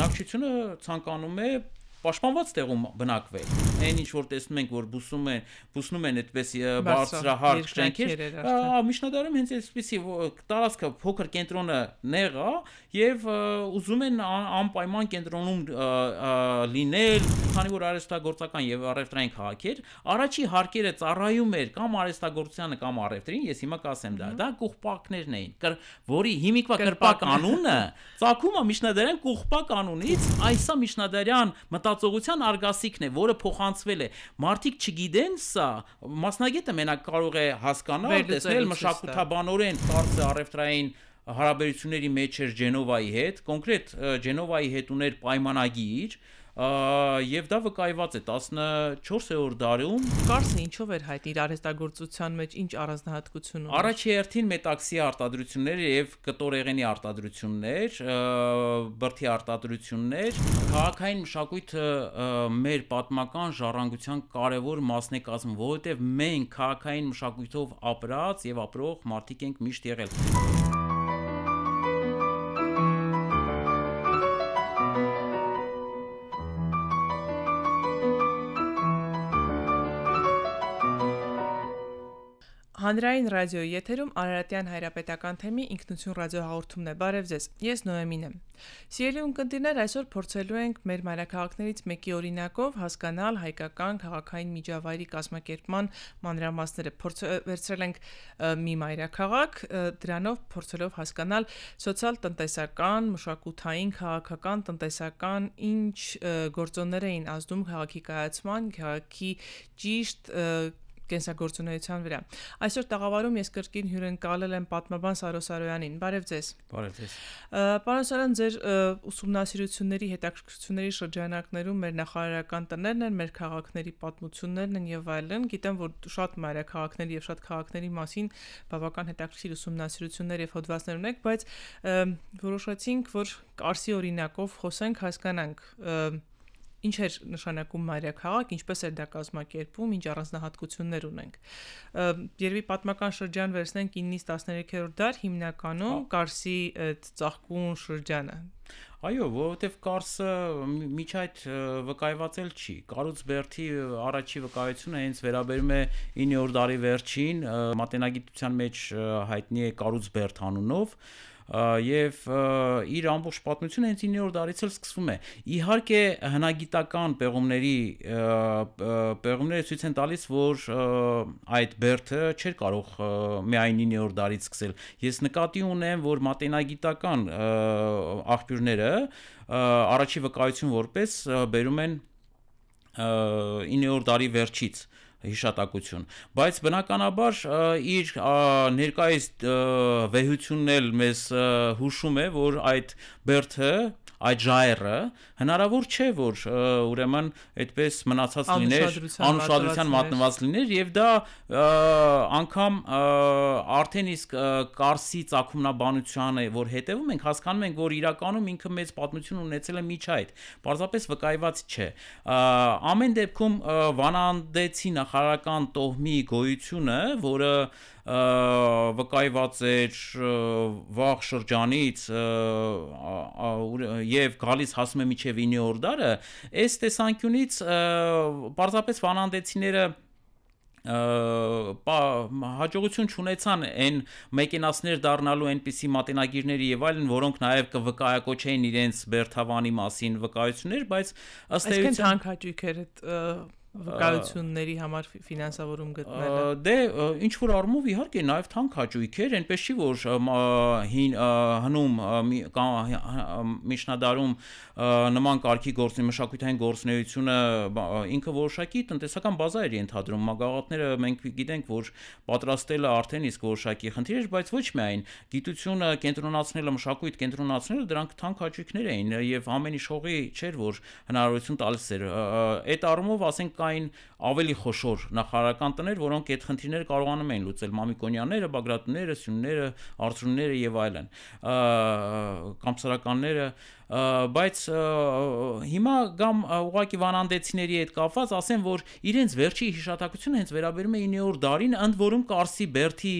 բնակչությունը ցանկանում է պաշտպանված տեղում բնակվել։ Այն ինչ որ տեսնում ենք, որ բուսում են, բուսնում են այդպես բարձրահարկ շենքեր, միջնադարում հենց այսպեսի տարածքը փոքր կենտրոնը նեղ է եւ ուզում են անպայման կենտրոնում լինել, քանի որ արհեստագործական եւ առևտրային քաղաք էր, առաջի հարկերը ծառայում էր կամ արհեստագործությանը կամ առևտրին, ես հիմա կասեմ դա, դա կողպակներն էին, որի հիմիկվա կրպակ անունը ծագումը միջնադարյան կողպակ անունից, այսա միջնադարյան մտա ստացողության արգասիքն է, որը փոխանցվել է։ Մարդիկ չգիտեն սա, մասնագետը մենակ կարող է հասկանալ, տեսնել մշակութաբանորեն ծառը առևտրային հարաբերությունների մեջ էր Ջենովայի հետ, կոնկրետ Ջենովայի հետ ուներ պայմանագիր, Եվ դա վկայված է 14-րդ դարում։ Կարսն ինչով էր հայտնի իր արհեստագործության մեջ, ինչ առանձնահատկություն ունի։ Առաջերտին մետաքսի արտադրություններ եւ կտորեղենի արտադրություններ, բրդի արտադրություններ, քաղաքային մշակույթը մեր պատմական ժառանգության կարևոր մասն է կազմում, որովհետեւ մենք քաղաքային մշակույթով ապրած եւ ապրող մարդիկ ենք միշտ եղել։ Հանրային ռադիոյի եթերում Արարատյան հայրապետական թեմի ինքնություն ռադիոհաղորդումն է։ Բարև ձեզ։ Ես Նոեմին եմ։ Սիրելի ունկնդիրներ, այսօր փորձելու ենք մեր մայրաքաղաքներից մեկի օրինակով հասկանալ հայկական քաղաքային միջավայրի կազմակերպման մանրամասները։ Փորձ վերցրել ենք մի մայրաքաղաք, դրանով փորձելով հասկանալ սոցիալ-տնտեսական, մշակութային, քաղաքական, տնտեսական ինչ գործոններ էին ազդում քաղաքի կայացման, քաղաքի ճիշտ կենսագործունեության վրա։ Այսօր տաղավարում ես կրկին հյուրընկալել եմ պատմաբան Սարոս Սարոյանին։ Բարև ձեզ։ Բարև ձեզ։ Պարոն Սարոյան, ձեր ուսումնասիրությունների հետաքրքրությունների շրջանակներում մեր նախարարական տներն են, մեր քաղաքների պատմություններն են եւ այլն։ Գիտեմ, որ շատ մայրաքաղաքների եւ շատ քաղաքների մասին բավական հետաքրքիր ուսումնասիրություններ եւ հոդվածներ ունեք, բայց որոշեցինք, որ Կարսի օրինակով խոսենք, հասկանանք ինչ էր նշանակում Մարիա քաղաք, ինչպես էր դա կազմակերպվում, ինչ առանձնահատկություններ ունենք։ Երևի պատմական շրջան վերցնենք 9-ից 13-րդ դար հիմնականում հա։ Կարսի այդ ծաղկուն շրջանը։ Այո, որովհետև Կարսը միջ այդ վկայված էլ չի։ Կարուց Բերթի առաջի վկայությունը հենց վերաբերում է 9-րդ դարի վերջին մատենագիտության մեջ հայտնի է Կարուց Բերթ անունով, եւ իր ամբողջ պատմությունը հենց 9-րդ դարից էլ սկսվում է։ Իհարկե հնագիտական պեղումների պեղումները ցույց են տալիս, որ այդ Բերթը չէր կարող միայն 9-րդ դարից սկսել։ Ես նկատի ունեմ, որ մատենագիտական աղբյուրները առաջի վկայություն որպես բերում են 9-րդ դարի վերջից։ Ա, հիշատակություն, բայց բնականաբար իր ներկայիս վեհությունն էլ մեզ հուշում է, որ այդ բերդը այդ ժայռը, հնարավոր չէ որ ուրեմն այդպես մնացած լիներ, անուշադրության մատնված լիներ եւ դա անգամ արդեն իսկ Կարսի ցակումնաբանությանը, որ հետեւում ենք, հասկանում ենք, որ իրականում ինքը մեծ պատմություն ունեցել է միջ այդ։ Պարզապես վկայված չէ։ Ամեն դեպքում վանանդեցի նախարարական տոհմի գոյությունը, որը վկայված էր վաղ շրջանից եւ գալիս հասում է միջև 9 օր դարը, այս տեսանկյունից պարզապես վանանդեցիները հաջողություն չունեցան այն մեկենասներ դառնալու այնպիսի մատենագիրների եւ այլն, որոնք նաեւ կվկայակոչեին իրենց բերթավանի մասին վկայություններ, բայց ըստ էության հանկարծ էր այդ վկայությունների համար ֆինանսավորում գտնելը։ Դե ինչ որ առումով իհարկե նաև թանկ հաճույքեր, այնպես չի որ հին հնում կամ միջնադարում նման կարգի գործնի մշակութային գործունեությունը ինքը որոշակի տնտեսական բազա էր ենթադրում։ Մագաղատները մենք գիտենք, որ պատրաստելը արդեն իսկ որոշակի խնդիր էր, բայց ոչ միայն գիտությունը կենտրոնացնելը մշակույթ կենտրոնացնելը դրանք թանկ հաճույքներ էին եւ ամեն իշխողի չէր որ հնարավորություն տալիս էր։ Այդ առումով ասենք կային ավելի խոշոր նախարարական տներ, որոնք այդ խնդիրները կարողանում էին լուծել մամիկոնյաները, բագրատները, սյունները, արծունները եւ այլն։ Կամսարականները բայց հիմա կամ ուղակի վանանդեցիների հետ կապված ասեմ, որ իրենց վերջի հիշատակությունը հենց վերաբերում է 9-րդ դարին, ընդ որում Կարսի Բերթի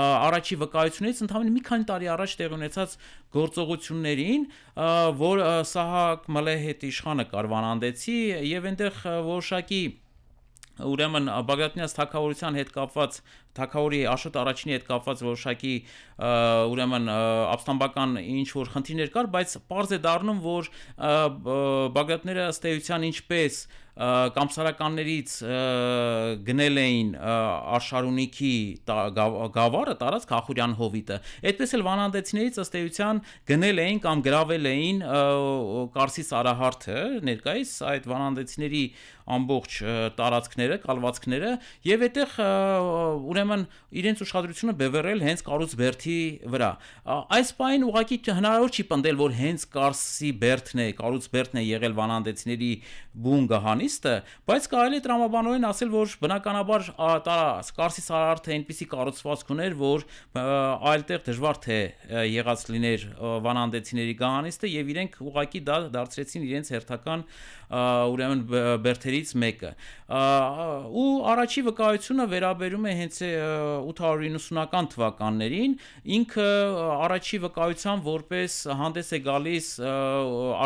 առաջի վկայությունից ընդամենը մի քանի տարի առաջ տեղ ունեցած գործողություններին, որ Սահակ Մլեհետ իշխանը կարվանանդեցի եւ այնտեղ որոշակի ուրեմն Բագրատնյաց թակավորության հետ կապված թակավորի Աշոտ առաջինի հետ կապված որոշակի ուրեմն ապստամբական ինչ որ խնդիրներ կար, բայց պարզ է դառնում, որ Բագրատները ըստ էության ինչպես կամսարականներից գնել էին Արշարունիքի գավառը տարած Խախուրյան հովիտը։ Այդպես էլ վանանդեցիներից ըստ էության գնել էին կամ գravel էին Կարսի Սարահարթը, ներկայիս այդ վանանդեցիների ամբողջ տարածքները, կալվածքները եւ այդտեղ ուրեմն իրենց ուշադրությունը բևեռել հենց կարուց բերթի վրա։ Այս պայն ուղակի հնարավոր չի պնդել, որ հենց Կարսի բերթն է, կարուց բերթն է եղել վանանդեցիների բուն գահանիստը, բայց կարելի է տրամաբանորեն ասել, որ բնականաբար տարած Կարսի սարարթը այնպիսի կառուցվածք ուներ, որ այլտեղ դժվար թե եղած լիներ վանանդեցիների գահանիստը եւ իրենք ուղակի դա դարձրեցին իրենց հերթական ուրեմն բերթերի վկայներից մեկը։ Ու առաջի վկայությունը վերաբերում է հենց 890-ական թվականներին, ինքը առաջի վկայության որպես հանդես է գալիս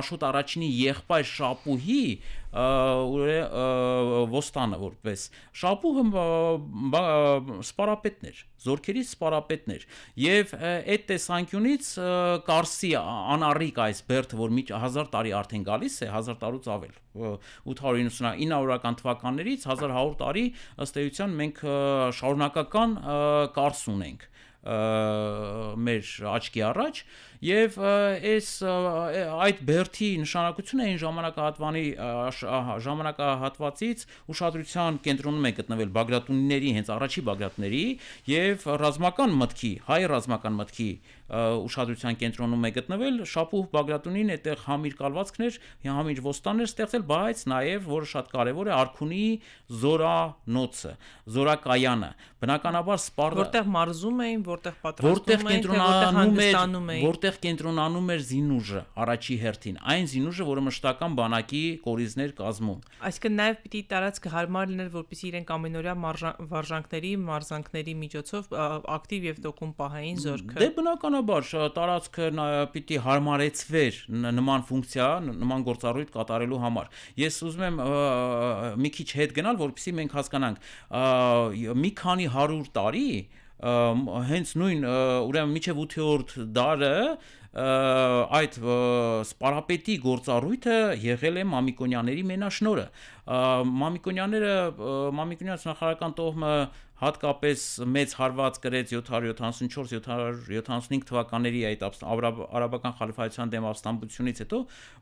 Աշոտ առաջինի եղբայր Շապուհի ուրե ոստանը որպես շապուհը սպարապետներ զորքերի սպարապետներ եւ այդ տեսանկյունից կարսի անառիկ այս բերդը որ միջ 1000 տարի արդեն գալիս է 1000 տարուց ավել 899-ական թվականներից 1100 տարի ըստ էության մենք շարունակական կարս ունենք մեր աչքի առաջ Եվ այս այդ բերթի նշանակությունը այն ժամանակահատվանի ժամանակահատվածից ուշադրության կենտրոնում է գտնվել Բագրատունիների, հենց առաջի Բագրատների եւ ռազմական մտքի, հայ ռազմական մտքի ուշադրության կենտրոնում է գտնվել Շապուհ Բագրատունին այդտեղ համիր կալվածքներ, համիր ոստաններ ստեղծել, բայց նաեւ որը շատ կարեւոր է արքունի զորանոցը, զորակայանը։ Բնականաբար սպառը որտեղ մարզում էին, որտեղ պատրաստում էին, որտեղ կենտրոնանում էր, որտեղ այստեղ կենտրոնանում էր զինուժը առաջի հերթին, այն զինուժը, որը մշտական բանակի կորիզներ կազմում։ Այսինքն նաև պիտի տարածքը հարմար լիներ, որպեսզի իրենք ամենօրյա վարժանքների, մարզանքների միջոցով ակտիվ եւ դոկում պահային զորքը։ Դե բնականաբար տարածքը պիտի հարմարեցվեր նման ֆունկցիա, նման գործառույթ կատարելու համար։ Ես ուզում եմ մի քիչ հետ գնալ, որպեսզի մենք հասկանանք մի քանի 100 տարի հենց նույն ուրեմն միջև 8-րդ դարը այդ սպարապետի գործառույթը եղել է Մամիկոնյանների մենաշնորը։ Մամիկոնյանները Մամիկոնյանց նախարարական տոհմը հատկապես մեծ հարված գրեց 774-775 թվականների այդ արաբական խալիֆայության դեմ ապստամբությունից հետո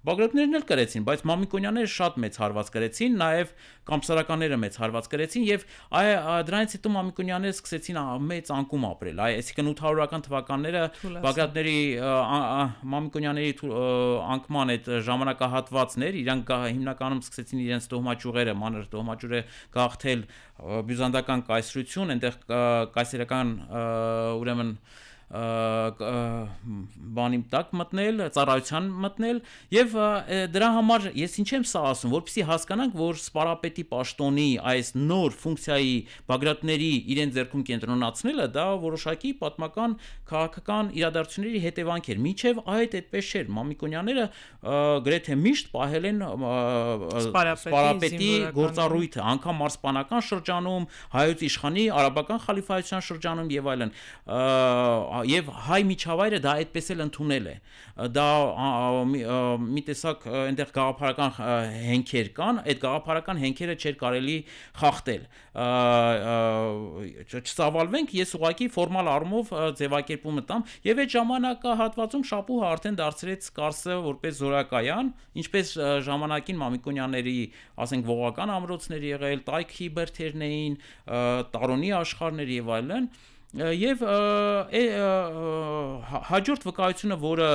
բագրատներն էլ գրեցին, բայց մամիկոնյաները շատ մեծ հարված գրեցին, նաև կամսարականները մեծ հարված գրեցին եւ դրանից հետո մամիկոնյաները սկսեցին մեծ անկում ապրել։ Այ այսինքն 800-ական թվականները բագրատների մամիկոնյաների անկման այդ ժամանակահատվածներ, իրանք հիմնականում սկսեցին իրենց տոհմաճյուղերը, մանր տոհմաճուրը գաղթել բյուզանդական կայսրություն, այնտեղ կայսերական ուրեմն կա, բանի տակ մտնել, ծառայության մտնել եւ դրա համար ես ինչ եմ սա ասում, որպեսզի հասկանանք, որ սպարապետի պաշտոնի այս նոր ֆունկցիայի բագրատների իրեն ձեռքում կենտրոնացնելը դա որոշակի պատմական քաղաքական իրադարձությունների հետևանք էր։ Միջև այդ այդպես չէր։ Մամիկոնյաները գրեթե միշտ պահել են սպարապետի գործառույթը, անկամ մարսպանական շրջանում, հայոց իշխանի, արաբական խալիֆայության շրջանում եւ այլն եւ հայ միջավայրը դա այդպես էլ ընդունել է դա մի տեսակ այնտեղ գաղափարական հենքեր կան այդ գաղափարական հենքերը չէր կարելի խախտել չծավալվենք ես ուղակի ֆորմալ առումով ձևակերպումը տամ եւ այդ ժամանակահատվածում շապուհը արդեն դարձրեց կարսը որպես զորակայան ինչպես ժամանակին մամիկոնյանների ասենք ողական ամրոցներ եղել տայք հիբերթերն էին տարոնի աշխարհներ եւ այլն այլ Եվ հա, հաջորդ վկայությունը, որը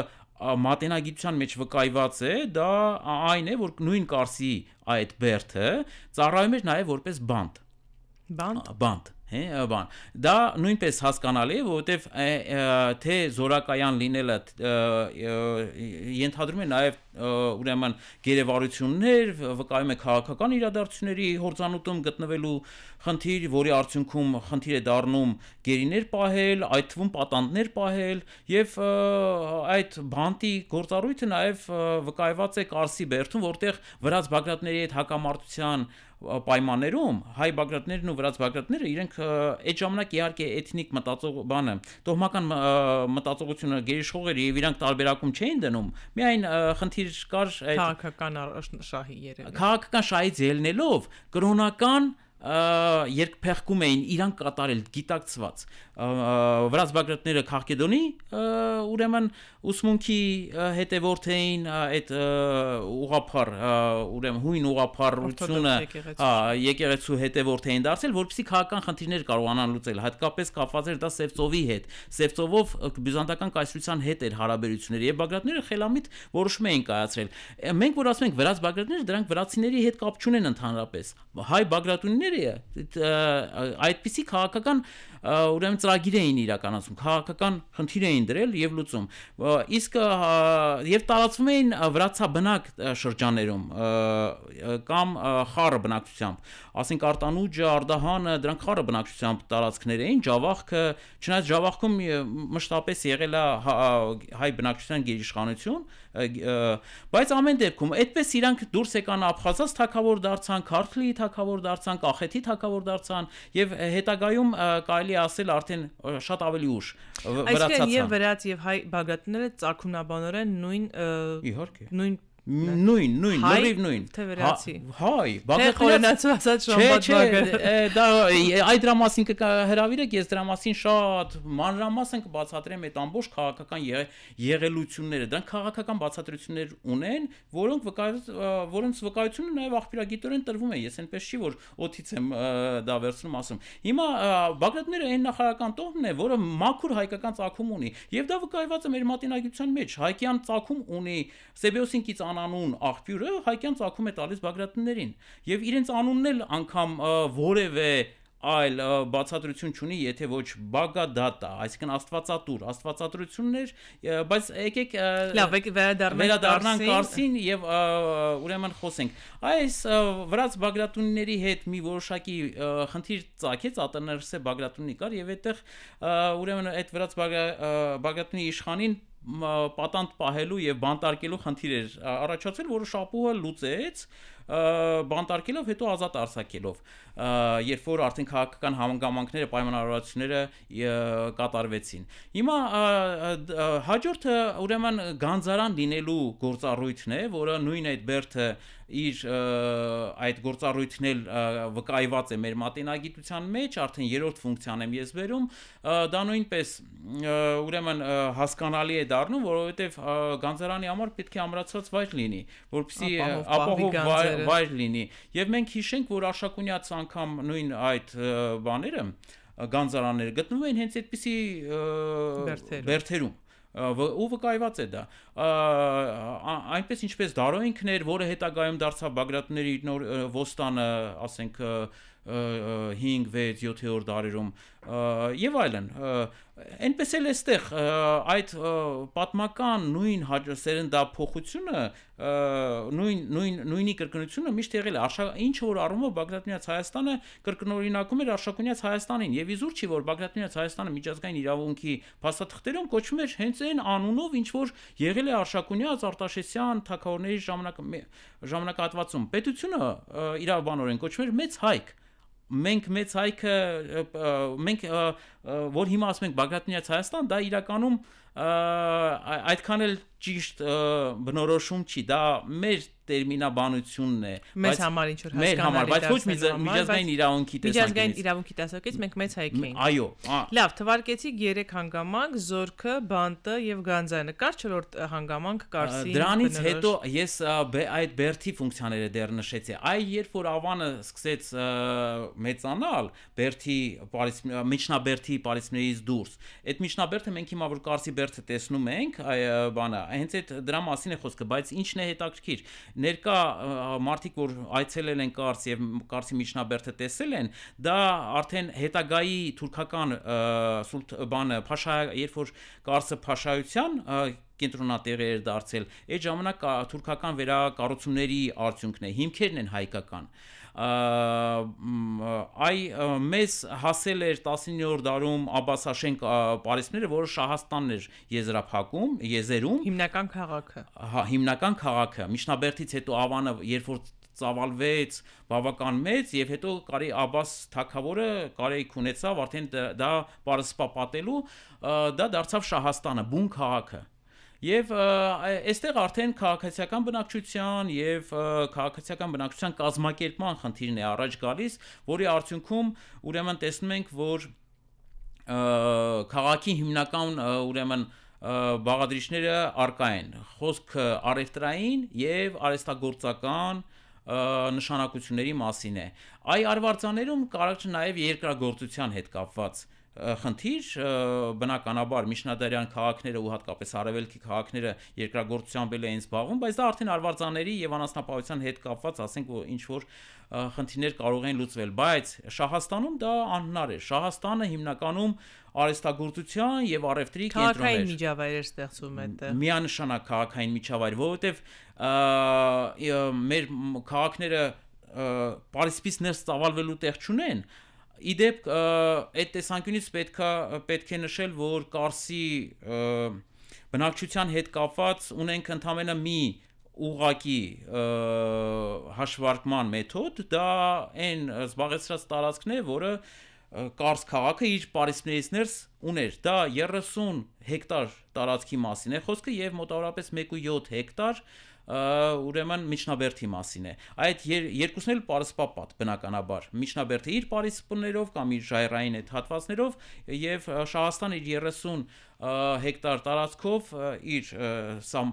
մատենագիտության մեջ վկայված է, դա այն է, որ նույն կարսի այդ բերդը ծառայում էր նաև որպես բանտ։ Բանտ։ Բանտ հե բան դա նույնպես հասկանալի է որովհետև թե զորակայան լինելը ենթադրում է նաև ուրեմն գերեվարություններ վկայում է քաղաքական իրադարձությունների հորձանուտում գտնվելու խնդիր, որի արդյունքում խնդիր է դառնում գերիներ պահել, այդ թվում պատանդներ պահել եւ այդ բանտի գործառույթը նաեւ վկայված է Կարսի Բերթում, որտեղ վրաց բագրատների այդ հակամարտության պայմաններում հայ բագրատներն ու վրաց բագրատները իրենք այդ ժամանակ իհարկե էթնիկ մտածող բանը տոհմական մտածողությունը գերիշխող էր եւ իրանք տարբերակում չէին դնում միայն խնդիր կար այդ քաղաքական շահի երևի քաղաքական շահից ելնելով կրոնական երկփեղկում էին իրան կատարել գիտակցված վրաց բագրատները քաղկեդոնի ուրեմն ուսմունքի հետևորդ էին այդ ուղափար ուրեմն հույն ուղափարությունը հա եկեղեցու հետևորդ էին դարձել որովհետեւ քաղաքական խնդիրներ կարողանան լուծել հատկապես կապված էր դա Սևծովի հետ Սևծովով բյուզանդական կայսրության հետ էր հարաբերությունները եւ բագրատները խելամիտ որոշում էին կայացրել մենք որ ասում ենք վրաց բագրատները դրանք վրացիների հետ կապ չունեն ընդհանրապես հայ բագրատունները Ահա այդպիսի քաղաքական ուրեմն ծրագիր էին իրականացում, քաղաքական խնդիր էին դրել եւ լուծում։ Իսկ եւ տարածվում էին վրացաբնակ շրջաներում կամ խառը բնակչությամբ, ասենք Արտանուջը, Արդահանը, դրանք խառը բնակչությամբ տարածքներ էին, Ջավախքը, չնայած Ջավախքում մշտապես եղել է հայ բնակչության գերիշխանություն, բայց ամեն դեպքում այդպես իրանք դուրս եկան Աբխազաց թակավոր դարձան, Քարթլի թակավոր դարձան, Կախեթի թակավոր դարձան եւ հետագայում կարելի է ասել արդեն շատ ավելի ուշ վրացացան։ Այսինքն եւ վրաց եւ հայ բաղադրատները ծագումնաբանորեն նույն իհարկե նույն նույն նույն նորիվ նույն թե հա, վրացի հայ բաղդադացու ասած շամբադբագը դա այդ դրա մասին կհրավիրեք ես դրա մասին շատ մանրամասն կբացատրեմ այդ ամբողջ քաղաքական եղելությունները դրանք քաղաքական բացատրություններ ունեն որոնք վկայ որոնց վկայությունը նաև աղբյուրագիտորեն տրվում է ես այնպես չի որ օթից եմ դա վերցնում ասում հիմա բաղդադները այն նախարական տոհմն է որը մաքուր հայկական ծագում ունի եւ դա վկայված է մեր մատինագիտության մեջ հայկյան ծագում ունի սեբիոսինքից ան Բագրատյան անուն աղբյուրը Հայկյան ցակում է տալիս Բագրատիններին եւ իրենց անունն էլ անգամ որևէ այլ բացատրություն չունի, եթե ոչ բագադատա, այսինքն աստվածատուր, աստվածատրություններ, բայց եկեք Լավ, եկեք վերադառնանք Կարսին եւ ուրեմն խոսենք։ Այս վրաց բագրատունիների հետ մի որոշակի խնդիր ծագեց, Ատներսե բագրատունի կար եւ այդտեղ ուրեմն այդ վրաց բագրատունի իշխանին պատանդ պահելու եւ բանտարկելու խնդիր էր առաջացել, որը շապուհը լուծեց բանտարկելով, հետո ազատ արձակելով։ Երբ որ արդեն քաղաքական համագամանքները, պայմանավորվածությունները կատարվեցին։ Հիմա հաջորդը ուրեմն Գանձարան լինելու գործառույթն է, որը նույն այդ Բերթը իր այդ գործառույթն էլ վկայված է մեր մատենագիտության մեջ, արդեն երրորդ ֆունկցիան եմ ես վերում, դա նույնպես ուրեմն հասկանալի է դառնում, որովհետև գանձարանի համար պետք է ամրացված վայր լինի, որպեսզի ապահով վայր լինի։ Եվ մենք հիշենք, որ Արշակունյաց անգամ նույն այդ բաները գանձարանները գտնվում են հենց այդպիսի բերթերում ու վկայված է դա այնպես ինչպես Դարոյնքն էր, որը հետագայում դարձավ Բագրատների նոր ոստանը, ասենք 5, 6, 7-րդ դարերում եւ այլն այնպես էլ էստեղ այդ պատմական նույն սերնդափոխությունը նույն նույն նույնի կրկնությունը միշտ եղել է ինչ որ առումով Բագրատունյաց Հայաստանը կրկնօրինակում էր Արշակունյաց Հայաստանին եւ իզուր չի որ Բագրատունյաց Հայաստանը միջազգային իրավունքի փաստաթղթերում կոչվում էր հենց այն անունով ինչ որ եղել է Արշակունյաց Արտաշեսյան թակավորների ժամանակ ժամանակահատվածում պետությունը իրավաբանորեն կոչվում էր մեծ հայք մենք մեծ հայքը մենք որ հիմա ասում ենք Բագրատունյաց Հայաստան, դա իրականում այդքան էլ այդ ճիշտ բնորոշում չի, դա մեր տերմինաբանությունն է, մեզ համար ինչ որ հասկանալի է։ Մեր համար, բայց ոչ միջազգային իրավունքի տեսանկյունից։ Միջազգային իրավունքի տեսանկյունից մենք մեծ հայք ենք։ Այո։ Լավ, թվարկեցիք 3 հանգամանք՝ զորքը, բանտը եւ գանձանը։ Կար 4-րդ հանգամանք կարծի։ Դրանից հետո ես այդ բերթի ֆունկցիաները դեռ նշեցի։ Այ երբ որ ավանը սկսեց մեծանալ, բերթի միջնաբերթի պարիսպներից դուրս, այդ միջնաբերթը մենք հիմա որ կարծի բերթը տեսնում ենք, այ բանը հենց այդ դրա մասին է խոսքը, բայց ինչն է հետաքրքիր։ Ներկա մարդիկ, որ այցելել են Կարս եւ Կարսի միջնաբերդը տեսել են, դա արդեն հետագայի թուրքական սուլտ բանը փաշա, երբ որ Կարսը փաշայության կենտրոնատեղի էր դարձել։ Այդ ժամանակ թուրքական վերակառուցումների արդյունքն է, հիմքերն են հայկական։ Ա, այ մեզ հասել էր 19-րդ դարում Աբասաշեն Պարիսները, որը Շահաստանն էր եզրափակում, եզերում։ Հիմնական քաղաքը։ Հա, հիմնական քաղաքը։ Միջնաբերդից հետո Ավանը երբ որ ծավալվեց բավական մեծ եւ հետո Կարի Աբաս թակավորը կարեիք ունեցավ արդեն դա պարսպապատելու դա դարձավ Շահաստանը, բուն քաղաքը։ Եվ այստեղ արդեն քաղաքացիական բնակչության եւ քաղաքացիական բնակչության կազմակերպման խնդիրն է առաջ գալիս, որի արդյունքում ուրեմն տեսնում ենք, որ քաղաքի հիմնական ուրեմն բաղադրիչները արկա են խոսքը արևտրային եւ արեստագործական նշանակությունների մասին է այ արվարձաներում կարող չնայev երկրագործության հետ կապված խնդիր, բնականաբար միջնադարյան քաղաքները ու հատկապես արևելքի քաղաքները երկրագործությամբ էլ էին զբաղվում, բայց դա արդեն արվարձաների եւ անասնապահության հետ կապված, ասենք ինչ որ խնդիրներ կարող են լուծվել, բայց Շահաստանում դա անհնար է։ Շահաստանը հիմնականում արեստագործության եւ առևտրի կենտրոն էր։ Քաղաքային միջավայր էր ստեղծում այդտեղ։ Միանշանակ քաղաքային միջավայր, որովհետեւ մեր քաղաքները Փարիսից ներս ծավալվելու տեղ չունեն, Իդեպ այդ տեսանկյունից պետքա պետք է նշել, որ Կարսի բնակչության հետ կապված ունենք ընդամենը մի ուղակի հաշվարկման մեթոդ, դա այն զբաղեցրած տարածքն է, որը Կարս քաղաքը իր Փարիսներից ներս ուներ։ Դա 30 հեկտար տարածքի մասին է խոսքը եւ մոտավորապես 1.7 հեկտար ուրեմն միջնաբերդի մասին է։ Այդ եր, երկուսն էլ պարսպապատ բնականաբար։ Միջնաբերդը իր պարիսպներով կամ իր ժայռային այդ հատվածներով եւ Շահաստան իր 30 հեկտար տարածքով իր սամ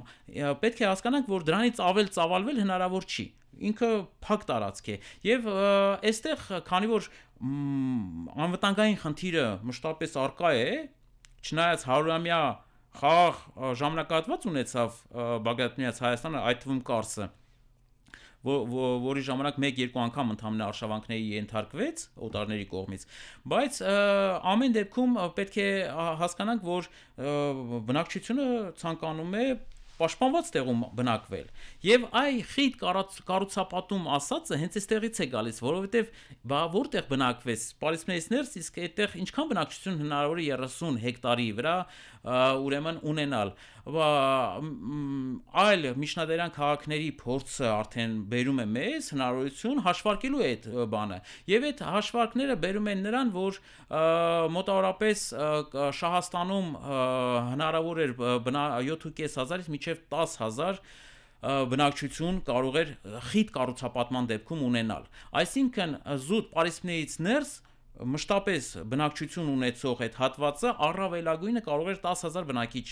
պետք է հասկանանք, որ դրանից ավել ծավալվել հնարավոր չի ինքը փակ տարածք է եւ այստեղ քանի որ անվտանգային խնդիրը մշտապես արկա է չնայած 100-ամյա խաղ ժամանակահատված ունեցավ Բաղդադնից Հայաստանը, այդ թվում Կարսը, որի ժամանակ 1-2 անգամ ընդհանրապես արշավանքների ենթարկվեց օտարների կողմից, բայց ամեն դեպքում պետք է հասկանանք, որ բնակչությունը ցանկանում է պաշտպանված տեղում բնակվել։ Եվ այ խիտ կառուցապատում ասածը հենց այստեղից է գալիս, որովհետև բա որտեղ բնակվես, Պարիսպներից ներս, իսկ այդտեղ ինչքան բնակչություն հնարավոր է 30 հեկտարի վրա ուրեմն ունենալ այլ միջնադարյան քաղաքների փորձը արդեն բերում է մեզ հնարավորություն հաշվարկելու այդ բանը եւ այդ հաշվարկները բերում են նրան որ մոտավորապես շահաստանում հնարավոր էր բնա 7.5000-ից մինչև 10000 բնակչություն կարող էր խիտ կառուցապատման դեպքում ունենալ այսինքն զուտ պարիսպներից ներս մշտապես բնակչություն ունեցող այդ հատվածը առավելագույնը կարող էր 10000 բնակիչ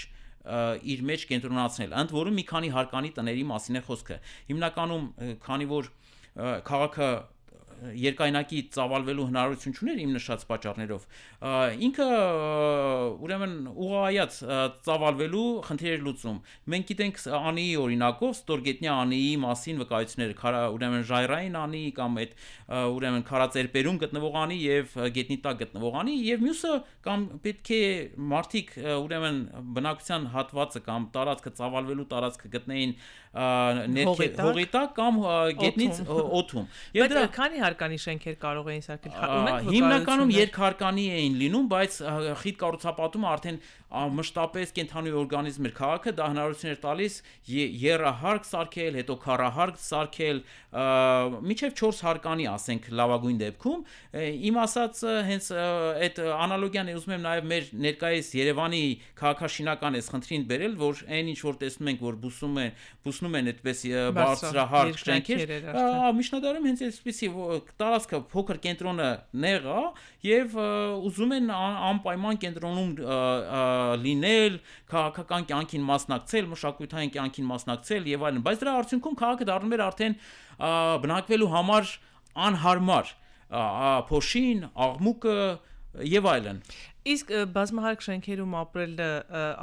իր մեջ կենտրոնացնել։ Ընդ որում մի քանի հարկանի տների մասին է խոսքը։ Հիմնականում քանի որ քաղաքը երկայնակի ծավալվելու հնարավորություն չուներ իմ նշած պատճառներով ինքը ուրեմն ուղղայած ծավալվելու խնդիրեր լուծում մենք գիտենք անիի օրինակով ստորգետնյա անիի մասին վկայություններ քարա ուրեմն ժայռային անի կամ այդ ուրեմն քարածերպերում գտնվող անի եւ գետնի տակ գտնվող անի եւ մյուսը կամ պետք է մարդիկ ուրեմն բնակության հատվածը կամ տարածքը ծավալվելու տարածքը գտնեին ներքև հողիտակ կամ գետնից օթում։ Եվ դրա քանի հարկանի շենքեր կարող էին սարքել։ հա- Հիմնականում երկհարկանի էին լինում, բայց խիտ կառուցապատումը արդեն մշտապես կենթանի օրգանիզմ էր քաղաքը, դա հնարավորություն էր տալիս երրահարկ սարքել, հետո քառահարկ սարքել, միջև 4 հարկանի, ասենք, լավագույն դեպքում։ Իմ ասած հենց այդ անալոգիան ուզում եմ նաև մեր ներկայիս Երևանի քաղաքաշինական էս խնդրին բերել, որ այն ինչ որ տեսնում ենք, որ բուսում է բուս իջնում են այդպես բարձրահարկ շենքեր, միջնադարում հենց այսպեսի տարածքը փոքր կենտրոնը նեղ է եւ ուզում են անպայման կենտրոնում լինել, քաղաքական կյանքին մասնակցել, մշակութային կյանքին մասնակցել եւ այլն, բայց դրա արդյունքում քաղաքը դառնում էր արդեն բնակվելու համար անհարմար փոշին, աղմուկը եւ այլն։ Իսկ բազմահարկ շենքերում ապրելը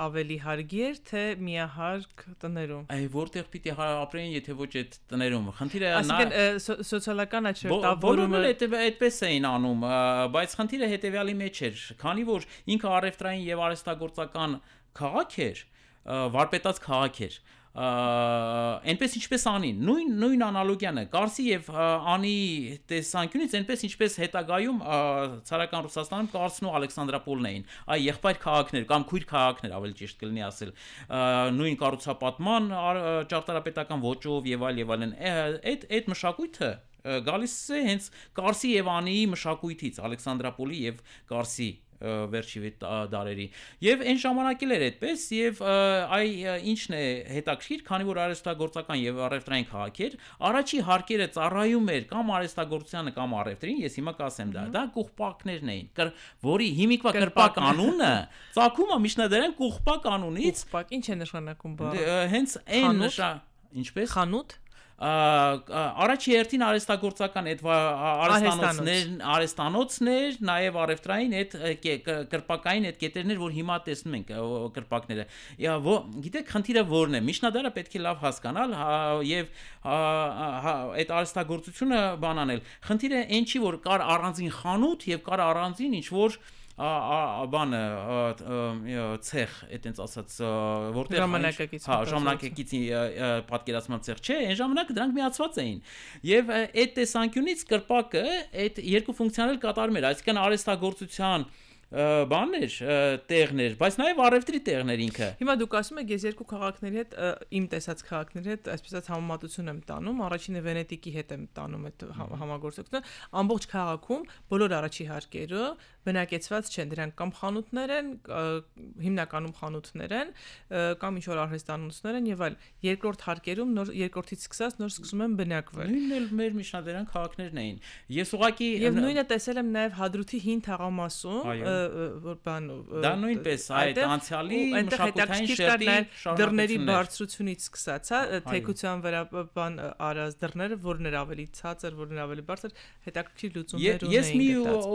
ավելի հարգի էր, թե միահարկ տներում։ Այ որտեղ պիտի հա-, ապրեն, եթե ոչ այդ տներում։ Խնդիրը նա Այսինքն սոցիալական աչերտավորումը Բոլորը այդպես էին անում, բայց խնդիրը հետեւյալի մեջ էր, քանի որ ինքը առևտրային եւ արհեստագործական քաղաք էր, վարպետաց քաղաք էր այնպես ինչպես անին նույն նույն անալոգիան է կարսի եւ անի տեսանկյունից այնպես ինչպես հետագայում ցարական ռուսաստանում կարսն ու ալեքսանդրապոլն էին այ եղբայր քաղաքներ կամ քույր քաղաքներ ավելի ճիշտ կլինի ասել նույն կառուցապատման ճարտարապետական ոճով եւ այլ եւ այլն այդ այդ մշակույթը գալիս է հենց կարսի եւ անիի մշակույթից ալեքսանդրապոլի եւ կարսի վերջի դարերի։ Եվ այն ժամանակ էլ էր այդպես եւ այ ինչն է հետաքրքիր, քանի որ արհեստագործական եւ առևտրային քաղաք էր, առաջի հարկերը ծառայում էր կամ արհեստագործությանը կամ առևտրին, ես հիմա կասեմ դա, դա կողպակներն էին, կր, որի հիմիկվա կրպակ անունը ծագումը միջնադարյան կողպակ անունից։ Կողպակ ի՞նչ է նշանակում բառը։ Հենց այն նշա, ինչպես խանութ առաջի հերթին արեստագործական այդ արեստանոցներ, արեստանոցներ, նաև արևտրային այդ կրպակային այդ կետերներ, որ հիմա տեսնում ենք կրպակները։ Գիտեք, խնդիրը որն է։ Միջնադարը պետք է լավ հասկանալ եւ հա, այդ արեստագործությունը բանանել։ Խնդիրը այն չի, որ կար առանձին խանութ եւ կար առանձին ինչ որ բանը ցեղ, այտենց ասած, որտեղ ժամանակակից հա, ժամանակակից պատկերացման ցեղ չէ, այն ժամանակ դրանք միացված էին։ Եվ այդ տեսանկյունից կրպակը այդ երկու ֆունկցիան էլ կատարում էր, այսինքն արեստագործության բաներ, տեղներ, բայց նաև արևտրի տեղներ ինքը։ Հիմա դուք ասում եք, ես երկու քաղաքների հետ իմ տեսած քաղաքների հետ այսպես ասած համեմատություն եմ տանում, առաջինը Վենետիկի հետ եմ տանում այդ հա-, համագործակցությունը, ամբողջ քաղաքում բոլոր առաջի հարկերը բնակեցված չեն, դրանք կամ խանութներ են, հիմնականում խանութներ են, կամ ինչ որ արհեստանոցներ են եւ այլ։ Երկրորդ հարկերում նոր երկրորդից սկսած նոր սկսում են բնակվել։ Նույնն էլ մեր միջնադարյան քաղաքներն էին։ Ես ուղղակի Եվ նույնը տեսել եմ նաեւ Հադրութի հին թաղամասում, որ բան Դա նույնպես այդ անցյալի մշակութային շերտի դռների բարձրությունից սկսած, հա, թեկության վրա բան արած դռները, որն էր ավելի ցածր, որն էր ավելի բարձր, հետաքրքիր լուծումներ ունեին։ Ես մի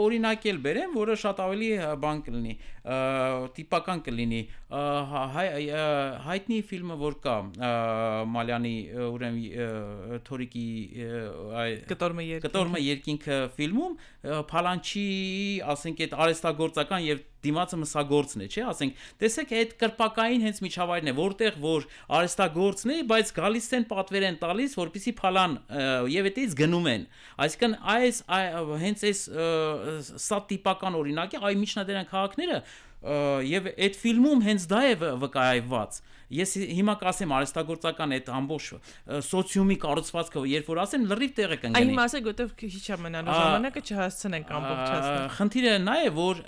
օրինակ էլ բերեմ, որ որը շատ ավելի բան կլինի, տիպական կլինի։ Հայտնի ֆիլմը որ կա Մալյանի ուրեմն Թորիկի կտորմը երկինքը ֆիլմում Փալանչի, ասենք այդ արեստագործական եւ դիմացը մսագործն է, չէ՞, ասենք, տեսեք, այդ կրպակային հենց միջավայրն է, որտեղ որ արեստագործն է, բայց գալիս են պատվեր են տալիս, որպիսի փալան եւ այդից գնում են։ Այսինքն այս հենց այս սա տիպական օրինակ է, այ միջնադարյան քաղաքները եւ այդ ֆիլմում հենց դա է վկայված։ վ, Ես հիմա կասեմ արհեստագործական այդ ամբողջ սոցիումի կառուցվածքը երբ որ ասեմ լրիվ տեղ է կընկնի։ Այն մասը գոտով քիչ է մնալու ժամանակը չհասցնենք ամբողջացնել։ Խնդիրը նա է, որ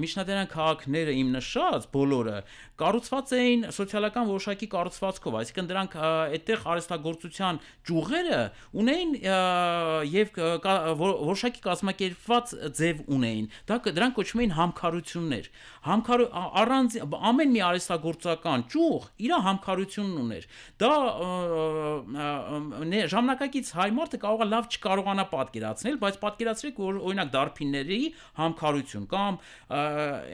միջնադարյան քաղաքները իմ նշած բոլորը կառուցված էին սոցիալական որոշակի կառուցվածքով, այսինքն դրանք այդտեղ արհեստագործության ճյուղերը ունեին եւ որոշակի կազմակերպված ձև ունեին։ Դա դրանք կոչվում էին համքարություններ։ Համքար առանց ամեն մի արհեստագործական ճյուղ գնող իր համկարությունն ուներ։ Դա ժամանակակից հայ մարդը կարող է լավ չկարողանա պատկերացնել, բայց պատկերացրեք, որ օրինակ դարբինների համկարություն կամ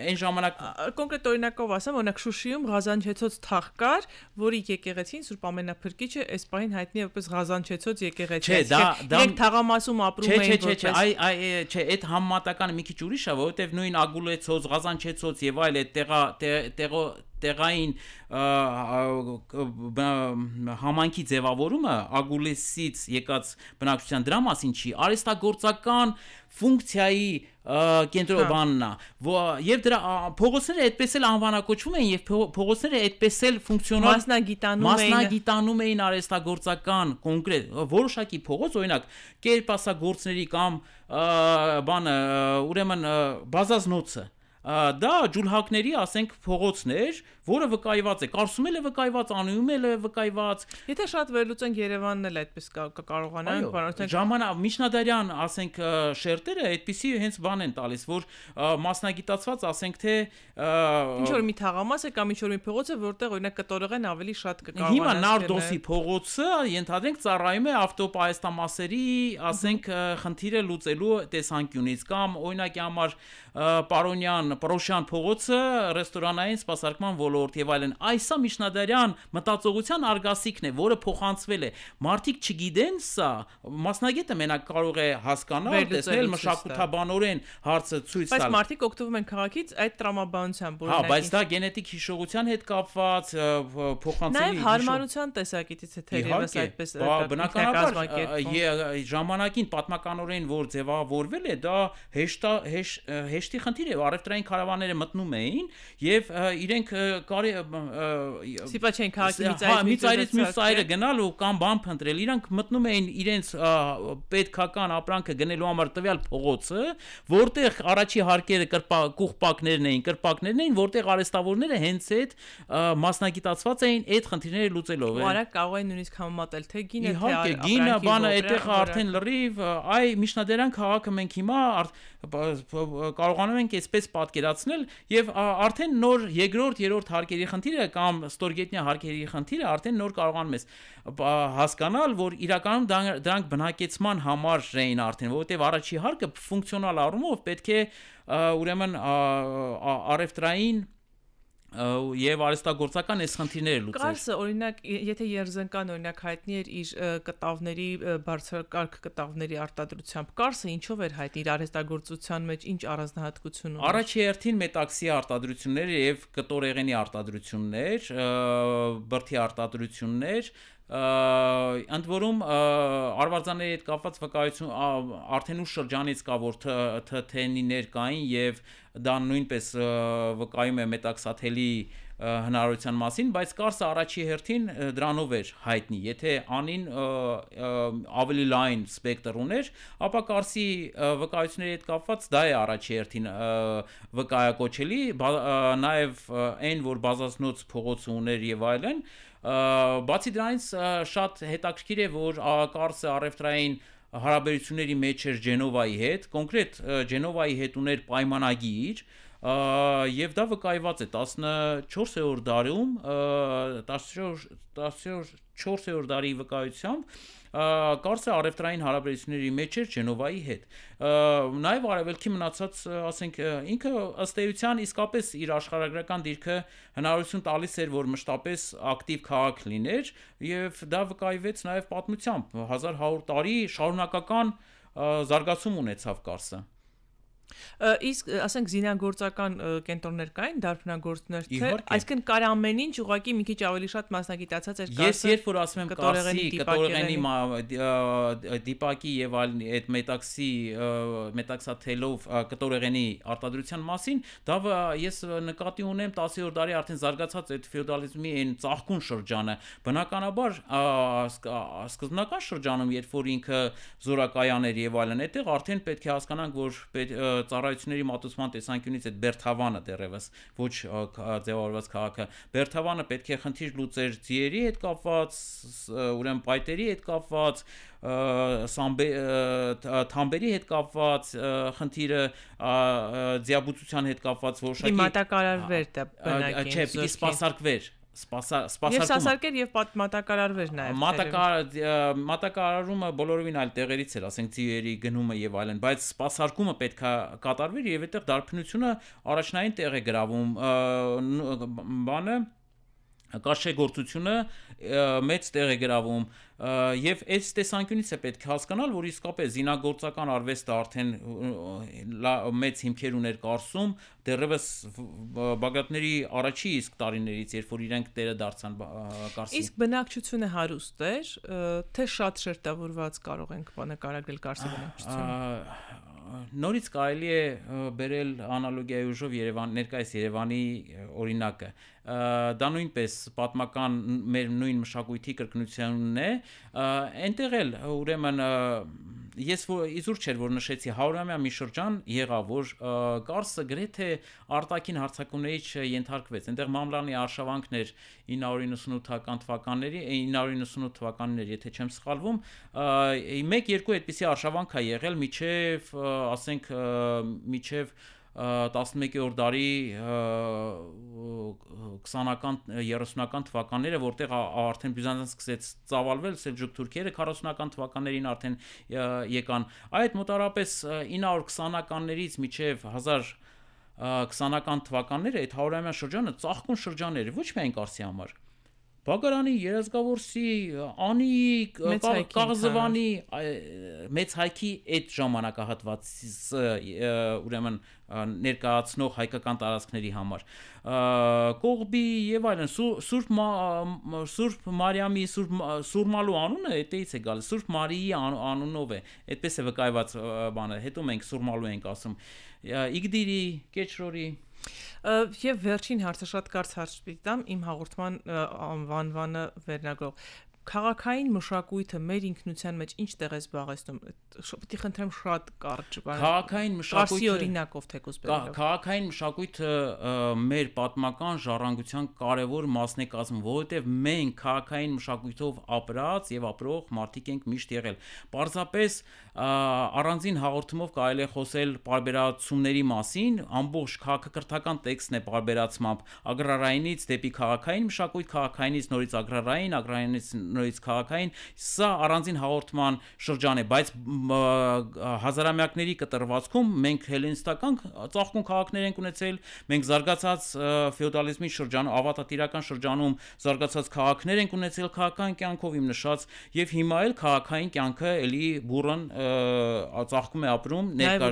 այն ժամանակ կոնկրետ օրինակով ասեմ, օրինակ Շուշիում Ղազանչեցոց թաղ կար, որի եկեղեցին Սուրբ Ամենափրկիչը այս պահին հայտնի է որպես Ղազանչեցոց եկեղեցի։ Չէ, դա դա թաղամասում ապրում էին որպես։ Չէ, չէ, չէ, այ այ չէ, այդ համատականը մի քիչ ուրիշ է, որովհետև նույն Ագուլեցոց, Ղազանչեցոց եւ այլ այդ տեղա տեղո տեղային համանքի ձևավորումը ագուլեսից եկած բնակչության դրա մասին չի արեստագործական ֆունկցիայի կենտրոբանն հա։ է եւ դրա փողոցները այդպես էլ անվանակոչվում են եւ փողոցները այդպես էլ ֆունկցիոնալ մասնագիտանում էին մասնագիտանում էին արեստագործական կոնկրետ որոշակի փողոց օրինակ կերպասագործների կամ բանը ուրեմն բազազնոցը դա ջուլհակների, ասենք, փողոցն էր, որը վկայված է, կարծում էլ է վկայված, անում էլ է վկայված։ Եթե շատ վերլուծենք Երևանն էլ այդպես կարողանանք բանորթենք։ Ժամանակ միջնադարյան, ասենք շերտերը այդպիսի հենց բան են տալիս, որ մասնագիտացված, ասենք թե ինչ որ մի թաղամաս է կամ ինչ որ մի փողոց է, որտեղ օրինակ կտորղեն ավելի շատ կկարողանան։ Հիմա Նարդոսի փողոցը, ենթադրենք, ծառայում է ավտոպայստամասերի, ասենք խնդիրը լուծելու տեսանկյունից կամ օրինակի համար Պարոնյան, Պրոշյան փողոցը ռեստորանային սպասարկման ոլորտ ոլորտ եւ այլն, այսա միջնադարյան մտածողության արգասիքն է, որը փոխանցվել է։ Մարդիկ չգիտեն սա, մասնագետը մենակ կարող է հասկանալ, տեսնել մշակութաբանորեն հարցը ցույց տալ։ Բայց մարդիկ օգտվում են քաղաքից այդ տրամաբանությամբ, որ Հա, բայց դա գենետիկ հիշողության հետ կապված փոխանցելի Նաեւ հարմարության տեսակետից է թերևս այդպես բնականաբար ժամանակին պատմականորեն որ ձևավորվել է դա հեշտ հեշտի խնդիր է արևտրային քարավանները մտնում էին եւ իրենք կարի Սիպաչեն քաղաքից այլ մի հա, ծայրից մի ծայրը գնալ ու կամ բան փնտրել։ Իրանք մտնում էին իրենց պետքական ապրանքը գնելու համար տվյալ փողոցը, որտեղ առաջի հարկերը կրպակուղպակներն էին, կրպակներն էին, որտեղ արեստավորները հենց այդ մասնագիտացված էին այդ խնդիրները լուծելով։ Ու արագ կարող են նույնիսկ համեմատել թե գինը թե ապրանքը։ Իհարկե, գինը բանը այդտեղ արդեն լրիվ, այ միջնադարյան քաղաքը մենք հիմա կարողանում ենք այսպես պատկերացնել եւ արդեն նոր երկրորդ, երրորդ հարկերի խնդիրը կամ ստորգետնյա հարկերի խնդիրը արդեն նոր կարողանում ես հասկանալ, որ իրականում դրանք բնակեցման համար էին արդեն, որովհետև առաջի հարկը ֆունկցիոնալ առումով պետք է ուրեմն առևտրային եւ արհեստագործական այս խնդիրները լուծել։ Կարծը օրինակ եթե Երզնկան օրինակ հայտնի էր իր կտավների բարձրակարգ կտավների արտադրությամբ, կարծը ինչով էր հայտնի իր արհեստագործության մեջ ինչ առանձնահատկություն ուներ։ Առաջի հերթին մետաքսի արտադրություններ եւ կտորեղենի արտադրություններ, բրթի արտադրություններ, ընդ որում արվարձանների հետ կապված վկայություն արդեն ու շրջանից կա որ թթենի ներկային եւ դա նույնպես վկայում է մետաքսաթելի հնարավորության մասին, բայց կարսը առաջի հերթին դրանով էր հայտնի։ Եթե անին ավելի լայն սպեկտր ուներ, ապա կարսի վկայությունների հետ կապված դա է առաջի հերթին վկայակոչելի, նաեւ այն, որ բազասնոց փողոց ուներ եւ այլն, այլ Բացի դրանից շատ հետաքրքիր է, որ կարծը առևտրային հարաբերությունների մեջ էր Ջենովայի հետ, կոնկրետ Ջենովայի հետ ուներ պայմանագիր, եւ դա վկայված է 14-րդ դարում 14-րդ 14-րդ դարի վկայությամբ կարծես արևտրային հարաբերությունների մեջ էր Ջենովայի հետ։ Նաև արևելքի մնացած, ասենք, ինքը ըստ էության իսկապես իր աշխարհագրական դիրքը հնարավորություն տալիս էր, որ մշտապես ակտիվ քաղաք լիներ եւ դա վկայվեց նաև պատմությամբ 1100 տարի շարունակական զարգացում ունեցավ Կարսը։ Իսկ ասենք զինագործական կենտրոններ կային, դարբնագործներ թե, այսինքն կար ամեն ինչ ուղղակի մի քիչ ավելի շատ մասնագիտացած էր կարծես։ Ես երբ որ ասում եմ կարսի, կտորեղենի դիպակի եւ այլն այդ մետաքսի մետաքսաթելով կտորեղենի արտադրության մասին, դա ես նկատի ունեմ 10-րդ դարի արդեն զարգացած այդ ֆեոդալիզմի այն ծաղկուն շրջանը։ Բնականաբար սկզբնական շրջանում երբ որ ինքը զորակայան էր եւ այլն, այդտեղ արդեն պետք է հասկանանք որ պետք ծառայությունների մատուցման տեսանկյունից այդ Բերթավանը դեռևս ոչ ձևավորված քաղաքը Բերթավանը պետք է խնդիր լուծեր ձիերի հետ կապված, ուրեմն պայտերի հետ կապված, սամբե թամբերի հետ կապված խնդիրը ձիաբուծության հետ կապված որոշակի դիմատակարարվեր դա բնակին։ Չէ, պիտի սпасարկվեր սպասա սպասարկում։ Եվ սասարկեր եւ մատակարարվեր նաեւ։ Մատակար մատակարարումը բոլորովին այլ տեղերից էր, ասենք ծիերի գնումը եւ այլն, բայց սպասարկումը պետքա կատարվեր եւ այդտեղ դարբնությունը առաջնային տեղ է գրավում բանը կաշեգործությունը մեծ տեղ է գրավում եւ այս տեսանկյունից է պետք հասկանալ, որ իսկապես զինագործական արվեստը արդեն մեծ հիմքեր ուներ Կարսում, դեռևս բագատների առաջի իսկ տարիներից, երբ որ իրենք տերը դարձան Կարսի։ Իսկ բնակչությունը հարուստ էր, թե շատ շերտավորված կարող ենք բանակարարել Կարսի բնակչությունը նորից կարելի է բերել անալոգիայի ուժով Երևան ներկայիս Երևանի օրինակը դա նույնպես պատմական մեր նույն մշակույթի կրկնությունն է այնտեղ էլ ուրեմն ես որ իզուր չէր որ նշեցի 100-ամյա մի շրջան եղավ որ կարսը գրեթե արտաքին հարցակումների չընթարկվեց այնտեղ մամլանի արշավանքներ 998-ական թվականների 998 թվականներ եթե չեմ սխալվում 1-2 այդպիսի արշավանք է եղել միչև ասենք միչև 11-րդ դարի 20-ական 30-ական թվականները, որտեղ արդեն Բյուզանդիան սկսեց ծավալվել, Սելջուկ թուրքերը 40-ական թվականներին արդեն եկան։ Այդ մոտարապես 920-ականներից մինչև 1000 20-ական թվականները այդ 100-ամյա շրջանը ծաղկուն շրջան էր, ոչ միայն Կարսի համար, Բակարանի, Երազգավորսի, Անիկ, Կաղզվանի մեծ հայքի այդ ժամանակահատվածը ուրեմն ներկայացնող հայկական տարածքների համար կողբի եւ այլն Սուրբ Սուրբ Մարիամի Սուրբ Սուրմալու անունը այդտեղից է գալիս Սուրբ Մարիի անունով է այդպես է վկայված բանը հետո մենք Սուրմալու ենք ասում Իգդիրի Կեչրորի Եվ վերջին հարցը շատ կարճ հարց պիտամ իմ հաղորդման անվանվանը վերնագրով քաղաքային մշակույթը մեր ինքնության մեջ ինչտեղ է զբաղեցնում։ Պետք է խնդրեմ շատ կարճ բան։ Քաղաքային մշակույթը օրինակով թեկուզ բերելով։ Քաղաքային մշակույթը մեր պատմական ժառանգության կարևոր մասն է կազմում, որովհետև մենք քաղաքային մշակույթով ապրած եւ ապրող մարդիկ ենք միշտ եղել։ Պարզապես առանձին հաղորդումով կարելի է խոսել բարբերացումների մասին, ամբողջ քաղաքակրթական տեքստն է բարբերացմամբ ագրարայինից դեպի քաղաքային մշակույթ, քաղաքայինից նորից ագրարային, ագրարայինից նորից քաղաքային, սա առանձին հաղորդման շրջան է, բայց հազարամյակների կտրվածքում մենք հելենստական ծաղկուն քաղաքներ ենք ունեցել, մենք զարգացած ֆեոդալիզմի շրջանում, ավատատիրական շրջանում զարգացած քաղաքներ ենք ունեցել քաղաքական կյանքով իմ նշած եւ հիմա էլ քաղաքային կյանքը էլի բուրըն ծաղկում է ապրում ներկա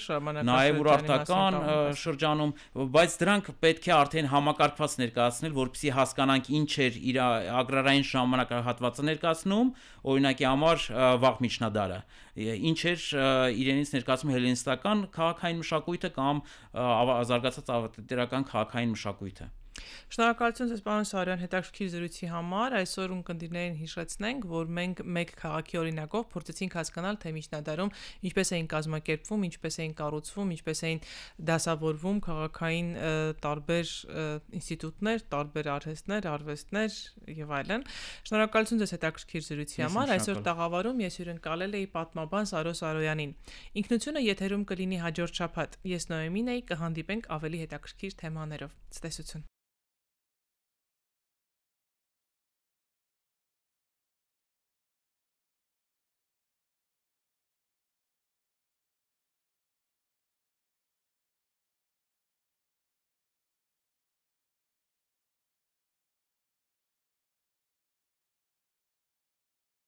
ժամանակում։ Նաեւ ուրարտական շրջանում, բայց դրանք պետք է արդեն համակարգված ներկայացնել, որպեսզի հասկանանք ինչ էր իր ագրարային ժամանակ ժամանակահատվածը ներկայացնում, օրինակի համար վաղ միջնադարը, ինչ էր իրենից ներկայացում հելենիստական քաղաքային մշակույթը կամ զարգացած ավետերական քաղաքային մշակույթը։ Շնորհակալություն ձեզ պարոն Սարյան հետաքրքիր զրույցի համար։ Այսօր ուն կնդիրներին հիշեցնենք, որ մենք մեկ քաղաքի օրինակով փորձեցինք հասկանալ, թե միջնադարում ինչպես էին կազմակերպվում, ինչպես էին կառուցվում, ինչպես էին դասավորվում քաղաքային տարբեր ինստիտուտներ, տարբեր արհեստներ, արվեստներ եւ այլն։ Շնորհակալություն ձեզ հետաքրքիր զրույցի համար։ Այսօր տաղավարում ես հյուրընկալել էի պատմաբան Սարո Սարոյանին։ Ինքնությունը եթերում կլինի հաջորդ շաբաթ։ Ես Նոեմին էի, կհանդիպենք ավելի հետաքրքիր թեմաներով։ Ցտեսություն։